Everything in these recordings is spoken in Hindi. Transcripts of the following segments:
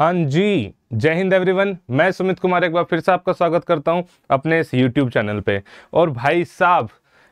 हाँ जी जय हिंद एवरीवन मैं सुमित कुमार एक बार फिर से आपका स्वागत करता हूं अपने इस यूट्यूब चैनल पे और भाई साहब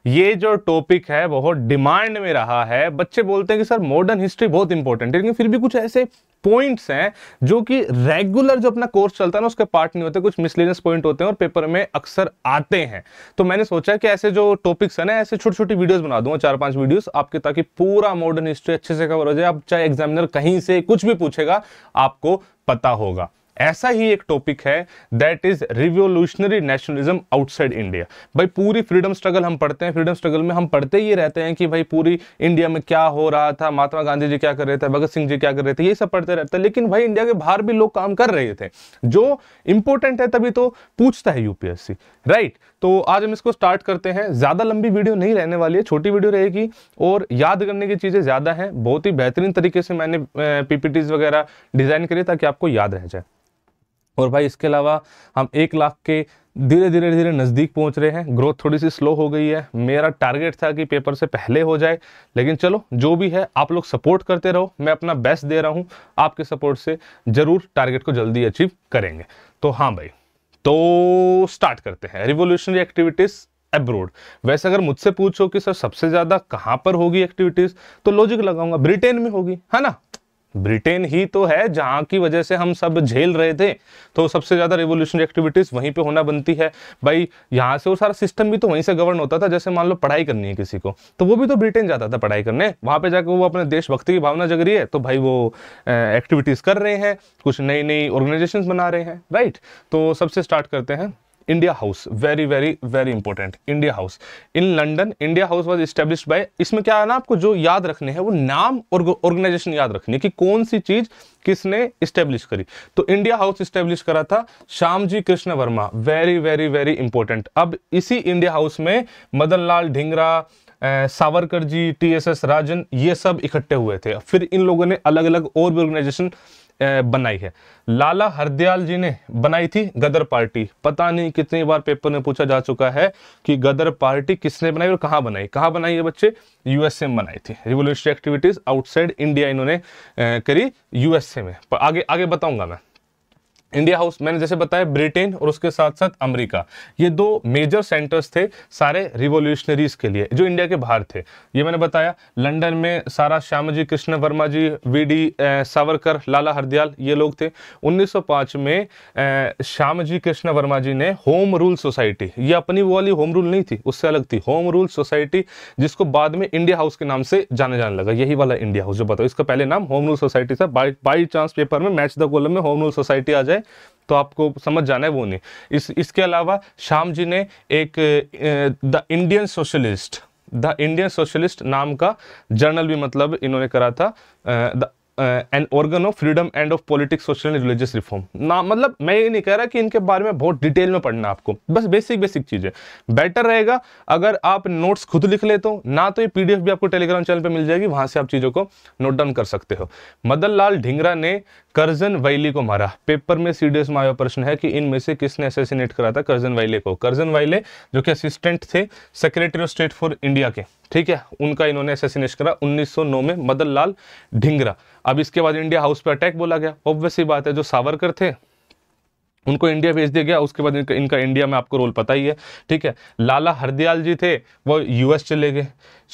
ये जो टॉपिक है बहुत डिमांड में रहा है बच्चे बोलते हैं कि सर मॉडर्न हिस्ट्री बहुत इंपॉर्टेंट है लेकिन फिर भी कुछ ऐसे पॉइंट्स हैं जो कि रेगुलर जो अपना कोर्स चलता है ना उसके पार्ट नहीं होते कुछ मिसलिनियस पॉइंट होते हैं और पेपर में अक्सर आते हैं तो मैंने सोचा कि ऐसे जो टॉपिक्स हैं ना ऐसे छोटी छोटी वीडियोज बना दूंगा चार पांच वीडियोज आपके ताकि पूरा मॉडर्न हिस्ट्री अच्छे से कवर हो जाए आप चाहे एग्जामिनर कहीं से कुछ भी पूछेगा आपको पता होगा ऐसा ही एक टॉपिक है that is revolutionary nationalism outside India भाई पूरी फ्रीडम स्ट्रगल हम पढ़ते हैं फ्रीडम स्ट्रगल में हम पढ़ते ही रहते हैं कि भाई पूरी इंडिया में क्या हो रहा था महात्मा गांधी जी क्या कर रहे थे भगत सिंह जी क्या कर रहे थे ये सब पढ़ते रहते हैं लेकिन भाई इंडिया के बाहर भी लोग काम कर रहे थे जो इंपॉर्टेंट है तभी तो पूछता है यूपीएससी राइट right? तो आज हम इसको स्टार्ट करते हैं ज़्यादा लंबी वीडियो नहीं रहने वाली है छोटी वीडियो रहेगी और याद करने की चीज़ें ज़्यादा हैं बहुत ही बेहतरीन तरीके से मैंने पीपीटीज वगैरह डिज़ाइन करी ताकि आपको याद रह जाए और भाई इसके अलावा हम एक लाख के धीरे धीरे धीरे नज़दीक पहुंच रहे हैं ग्रोथ थोड़ी सी स्लो हो गई है मेरा टारगेट था कि पेपर से पहले हो जाए लेकिन चलो जो भी है आप लोग सपोर्ट करते रहो मैं अपना बेस्ट दे रहा हूं आपके सपोर्ट से ज़रूर टारगेट को जल्दी अचीव करेंगे तो हाँ भाई तो स्टार्ट करते हैं रिवोल्यूशनरी एक्टिविटीज़ एब्रोड वैसे अगर मुझसे पूछो कि सर सबसे ज़्यादा कहाँ पर होगी एक्टिविटीज़ तो लॉजिक लगाऊंगा ब्रिटेन में होगी है ना ब्रिटेन ही तो है जहाँ की वजह से हम सब झेल रहे थे तो सबसे ज़्यादा रिवोल्यूशनरी एक्टिविटीज़ वहीं पे होना बनती है भाई यहाँ से वो सारा सिस्टम भी तो वहीं से गवर्न होता था जैसे मान लो पढ़ाई करनी है किसी को तो वो भी तो ब्रिटेन जाता था पढ़ाई करने वहाँ पर जाकर वो अपने देशभक्ति की भावना जग रही है तो भाई वो एक्टिविटीज़ कर रहे हैं कुछ नई नई ऑर्गेनाइजेशन बना रहे हैं राइट तो सबसे स्टार्ट करते हैं India House very very very important India House in London India House was established by इसमें क्या है ना आपको जो याद रखने हैं वो नाम और ऑर्गेनाइजेशन याद रखनी है कि कौन सी चीज किसने स्टेब्लिश करी तो इंडिया हाउस स्टेब्लिश करा था Shyamji Krishna Varma very very very important अब इसी इंडिया हाउस में Madan Lal Dhingra Savarkar ji T S S Rajan ये सब इकट्ठे हुए थे फिर इन लोगों ने अलग अलग और भी ऑर्गेनाइजेशन बनाई है लाला हरदयाल जी ने बनाई थी गदर पार्टी पता नहीं कितनी बार पेपर में पूछा जा चुका है कि गदर पार्टी किसने बनाई और कहाँ बनाई कहाँ बनाई ये बच्चे यूएसए में बनाई थी रिवोल्यूशनरी एक्टिविटीज आउटसाइड इंडिया इन्होंने करी यूएसए में आगे आगे बताऊंगा मैं इंडिया हाउस मैंने जैसे बताया ब्रिटेन और उसके साथ साथ अमेरिका ये दो मेजर सेंटर्स थे सारे रिवोल्यूशनरीज के लिए जो इंडिया के बाहर थे ये मैंने बताया लंदन में सारा जी कृष्ण वर्मा जी वी डी सावरकर लाला हरदयाल ये लोग थे 1905 में जी कृष्ण वर्मा जी ने होम रूल सोसाइटी ये अपनी वो वाली होम रूल नहीं थी उससे अलग थी होम रूल सोसाइटी जिसको बाद में इंडिया हाउस के नाम से जाने जाने लगा यही वाला इंडिया हाउस जो बताओ इसका पहले नाम होम रूल सोसाइटी था बाई बाई चांस पेपर में मैच द गोलम में होम रूल सोसाइटी आ जाए तो आपको समझ जाना है वो नहीं इस इसके अलावा श्याम जी ने एक the Indian socialist the Indian socialist नाम का जर्नल भी मतलब इन्होंने करा था the an organ of freedom and of politics social and religious reform ना मतलब मैं ये नहीं कह रहा कि इनके बारे में बहुत डिटेल में पढ़ना आपको बस बेसिक बेसिक चीज़ है बेटर रहेगा अगर आप नोट्स खुद लिख ले तो ना तो ये पीडीएफ भी आपको टेलीग्राम चैनल पर मिल जाएगी वहां से आप चीज़ों को नोट डाउन कर सकते हो मदन लाल ढिंगरा ने करजन वैली को मारा पेपर में सीडीएस में आया प्रश्न है कि इनमें से किसने असेसिनेट करा था करजन वाइले को करजन वाइले जो कि असिस्टेंट थे secretary of state for India के ठीक है उनका इन्होंने असेसिनेशन करा 1909 में मदन लाल ढिंगरा अब इसके बाद इंडिया हाउस पे अटैक बोला गया ही बात है जो सावरकर थे उनको इंडिया भेज दिया गया उसके बाद इनका, इनका इंडिया में आपको रोल पता ही है ठीक है लाला हरदयाल जी थे वो यूएस चले गए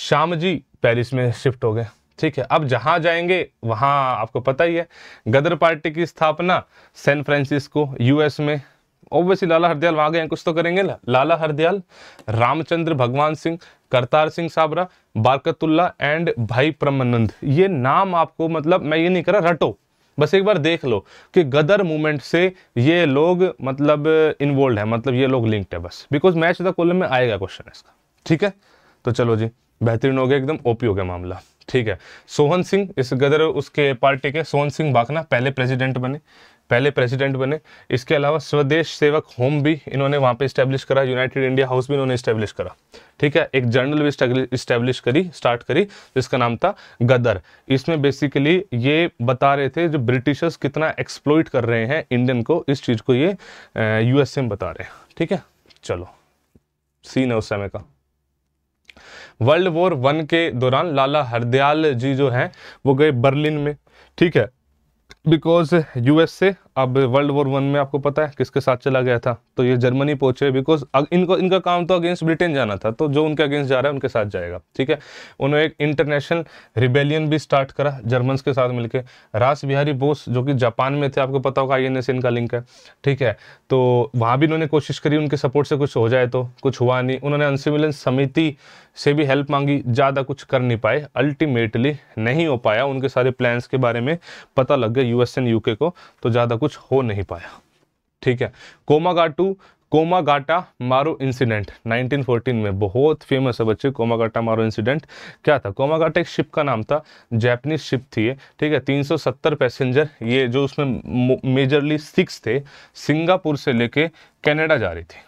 श्याम जी पेरिस में शिफ्ट हो गए ठीक है अब जहां जाएंगे वहां आपको पता ही है गदर पार्टी की स्थापना सैन फ्रांसिस्को यूएस में ऑब्वियसली लाला हरदयाल वहां गए कुछ तो करेंगे ना लाला हरदयाल रामचंद्र भगवान सिंह करतार सिंह साबरा बारकतुल्ला एंड भाई प्रमानंद ये नाम आपको मतलब मैं ये नहीं करा रटो बस एक बार देख लो कि गदर मूवमेंट से ये लोग मतलब इन्वॉल्व है मतलब ये लोग लिंक्ड है बस बिकॉज मैच द कॉलम में आएगा क्वेश्चन इसका ठीक है तो चलो जी बेहतरीन हो गया एकदम ओपी हो गया मामला ठीक है सोहन सिंह इस गदर उसके पार्टी के सोहन सिंह बाखना पहले प्रेसिडेंट बने पहले प्रेसिडेंट बने इसके अलावा स्वदेश सेवक होम भी इन्होंने वहाँ पे इस्टेब्लिश करा यूनाइटेड इंडिया हाउस भी इन्होंने इस्टेब्लिश करा ठीक है एक जर्नल भी इस्टेब्लिश करी स्टार्ट करी जिसका नाम था गदर इसमें बेसिकली ये बता रहे थे जो ब्रिटिशर्स कितना एक्सप्लोइट कर रहे हैं इंडियन को इस चीज़ को ये यूएसए में बता रहे हैं ठीक है चलो सीन है उस समय का वर्ल्ड वॉर वन के दौरान लाला हरदयाल जी जो हैं वो गए बर्लिन में ठीक है बिकॉज यूएस से अब वर्ल्ड वॉर वन में आपको पता है किसके साथ चला गया था तो ये जर्मनी पहुंचे बिकॉज इनको इनका काम तो अगेंस्ट ब्रिटेन जाना था तो जो उनके अगेंस्ट जा रहा है उनके साथ जाएगा ठीक है उन्होंने एक इंटरनेशनल रिबेलियन भी स्टार्ट करा जर्मन्स के साथ मिलकर रास बिहारी बोस जो कि जापान में थे आपको पता होगा आई से इनका लिंक है ठीक है तो वहाँ भी इन्होंने कोशिश करी उनके सपोर्ट से कुछ हो जाए तो कुछ हुआ नहीं उन्होंने अनसिविलेंस समिति से भी हेल्प मांगी ज़्यादा कुछ कर नहीं पाए अल्टीमेटली नहीं हो पाया उनके सारे प्लान्स के बारे में पता लग गया यूएस एंड यूके को तो ज़्यादा कुछ हो नहीं पाया ठीक है कोमागाटू कोमागाटा मारो इंसिडेंट 1914 में बहुत फेमस है बच्चे कोमागाटा मारो इंसिडेंट क्या था कोमागाटा एक शिप का नाम था जैपनीज शिप थी ये ठीक है 370 पैसेंजर ये जो उसमें मेजरली सिक्स थे सिंगापुर से लेके कनाडा जा रही थी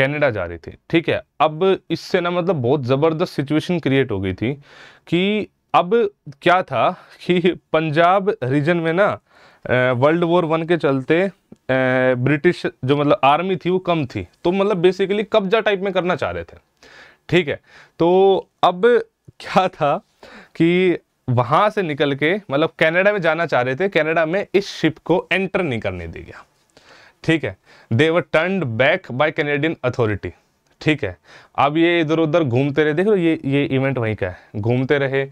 कनाडा जा रही थी ठीक है अब इससे ना मतलब बहुत ज़बरदस्त सिचुएशन क्रिएट हो गई थी कि अब क्या था कि पंजाब रीजन में ना वर्ल्ड वॉर वन के चलते ब्रिटिश जो मतलब आर्मी थी वो कम थी तो मतलब बेसिकली कब्जा टाइप में करना चाह रहे थे ठीक है तो अब क्या था कि वहाँ से निकल के मतलब कनाडा में जाना चाह रहे थे कनाडा में इस शिप को एंटर नहीं करने दिया गया ठीक है they were turn back by Canadian authority ठीक है अब ये इधर उधर घूमते रहे देखो ये ये इवेंट वहीं का है घूमते रहे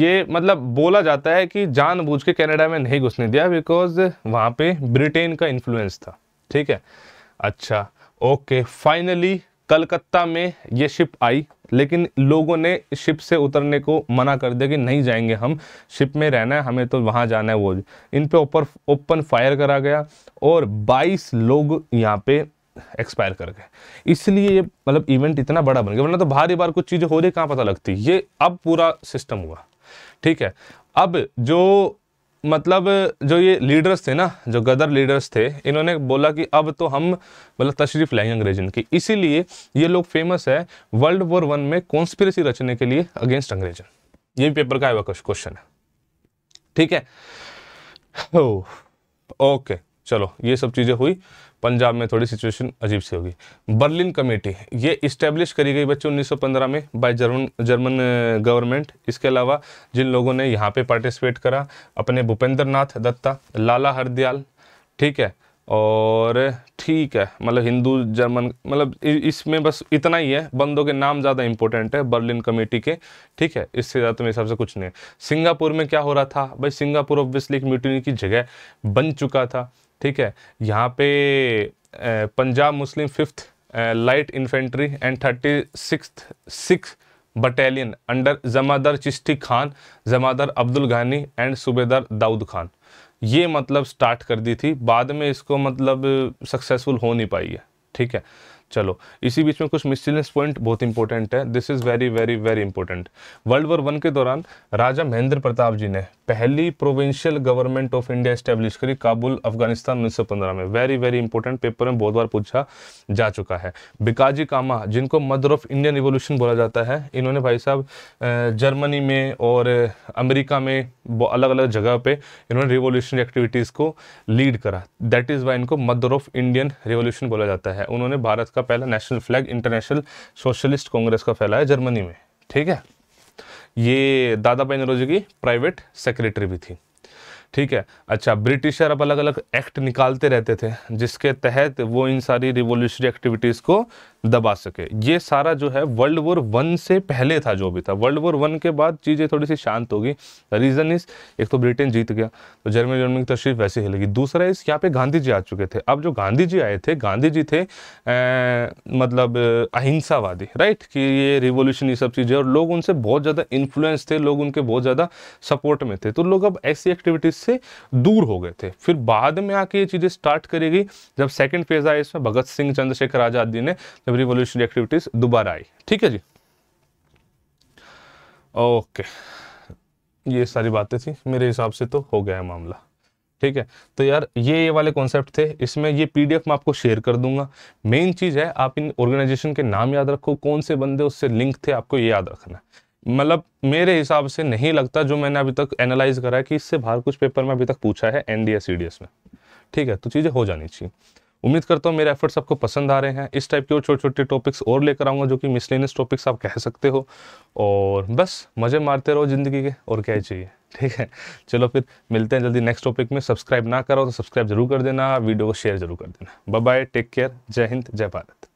ये मतलब बोला जाता है कि जानबूझ के कनाडा में नहीं घुसने दिया बिकॉज वहाँ पे ब्रिटेन का इन्फ्लुएंस था ठीक है अच्छा ओके फाइनली कलकत्ता में ये शिप आई लेकिन लोगों ने शिप से उतरने को मना कर दिया कि नहीं जाएंगे हम शिप में रहना है हमें तो वहाँ जाना है वो इन पर ओपन फायर करा गया और 22 लोग यहाँ पे एक्सपायर कर गए इसलिए ये मतलब इवेंट इतना बड़ा बन गया वरना तो भारी बार कुछ चीज़ें हो रही कहाँ पता लगती ये अब पूरा सिस्टम हुआ ठीक है अब जो मतलब जो ये लीडर्स थे ना जो गदर लीडर्स थे इन्होंने बोला कि अब तो हम मतलब तशरीफ़ लाएंगे अंग्रेजन की इसीलिए ये लोग फेमस है वर्ल्ड वॉर वन में कॉन्स्पिरसी रचने के लिए अगेंस्ट अंग्रेजन ये भी पेपर का आया क्वेश्चन है ठीक है ओके oh, चलो ये सब चीज़ें हुई पंजाब में थोड़ी सिचुएशन अजीब सी होगी बर्लिन कमेटी ये इस्टेब्लिश करी गई बच्चों 1915 में by German German government uh, इसके अलावा जिन लोगों ने यहाँ पे पार्टिसिपेट करा अपने भूपेंद्र नाथ दत्ता लाला हरदयाल ठीक है और ठीक है मतलब हिंदू जर्मन मतलब इसमें बस इतना ही है बंदों के नाम ज़्यादा इंपॉर्टेंट है बर्लिन कमेटी के ठीक है इससे ज़्यादा तो मेरे हिसाब से कुछ नहीं है सिंगापुर में क्या हो रहा था भाई सिंगापुर ऑब्वियसली एक म्यूटिनी की जगह बन चुका था ठीक है यहाँ पे Punjab Muslim fifth light infantry and thirty six six battalion under Jamadar Chishti Khan जमादार अब्दुल गानी एंड सूबेदार दाऊद खान ये मतलब स्टार्ट कर दी थी बाद में इसको मतलब सक्सेसफुल हो नहीं पाई है ठीक है चलो इसी बीच में कुछ मिसलिनियस पॉइंट बहुत इंपॉर्टेंट है this is very very very important World War One के दौरान राजा महेंद्र प्रताप जी ने पहली provincial government of India establish करी काबुल अफगानिस्तान 1915 में वेरी वेरी इंपॉर्टेंट पेपर में बहुत बार पूछा जा चुका है बिकाजी कामा जिनको मदर ऑफ इंडियन रिवोल्यूशन बोला जाता है इन्होंने भाई साहब जर्मनी में और अमेरिका में अलग अलग जगह पे इन्होंने रिवोल्यूशन एक्टिविटीज़ को लीड करा दैट इज़ वाई इनको मदर ऑफ इंडियन रिवोल्यूशन बोला जाता है उन्होंने भारत का पहला national flag international socialist congress का फैलाया जर्मनी में ठीक है ये दादा भाई नरोजी की प्राइवेट सेक्रेटरी भी थी ठीक है अच्छा ब्रिटिशर अब अलग अलग एक्ट निकालते रहते थे जिसके तहत वो इन सारी रिवोल्यूशनरी एक्टिविटीज़ को दबा सके ये सारा जो है वर्ल्ड वॉर वन से पहले था जो भी था वर्ल्ड वॉर वन के बाद चीज़ें थोड़ी सी शांत होगी रीज़न इस एक तो ब्रिटेन जीत गया तो जर्मनी जर्मनी की तशरीफ वैसे ही लगी दूसरा इस यहाँ पे गांधी जी आ चुके थे अब जो गांधी जी आए थे गांधी जी थे ए, मतलब अहिंसावादी राइट कि ये रिवोल्यूशन ये सब चीज़ें और लोग उनसे बहुत ज़्यादा इन्फ्लुएंस थे लोग उनके बहुत ज़्यादा सपोर्ट में थे तो लोग अब ऐसी एक्टिविटीज़ से दूर हो गए थे फिर बाद में आके ये चीज़ें स्टार्ट करी गई जब सेकंड फेज आया इसमें भगत सिंह चंद्रशेखर आज़ाद जी ने जब रिवोल्यूशनरी एक्टिविटीज़ दोबारा आई ठीक है जी ओके ये सारी बातें थी मेरे हिसाब से तो हो गया है मामला ठीक है तो यार ये ये वाले कॉन्सेप्ट थे इसमें ये पीडीएफ मैं आपको शेयर कर दूंगा मेन चीज़ है आप इन ऑर्गेनाइजेशन के नाम याद रखो कौन से बंदे उससे लिंक थे आपको ये याद रखना है मतलब मेरे हिसाब से नहीं लगता जो मैंने अभी तक एनालाइज करा है कि इससे बाहर कुछ पेपर में अभी तक पूछा है एन डी में ठीक है तो चीज़ें हो जानी चाहिए उम्मीद करता हूँ मेरे एफर्ट्स आपको पसंद आ रहे हैं इस टाइप के और छोटे छोटे टॉपिक्स और लेकर आऊँगा जो कि मिसलेनियस टॉपिक्स आप कह सकते हो और बस मज़े मारते रहो ज़िंदगी के और क्या चाहिए ठीक है चलो फिर मिलते हैं जल्दी नेक्स्ट टॉपिक में सब्सक्राइब ना करो तो सब्सक्राइब जरूर कर देना वीडियो को शेयर जरूर कर देना बाय बाय टेक केयर जय हिंद जय भारत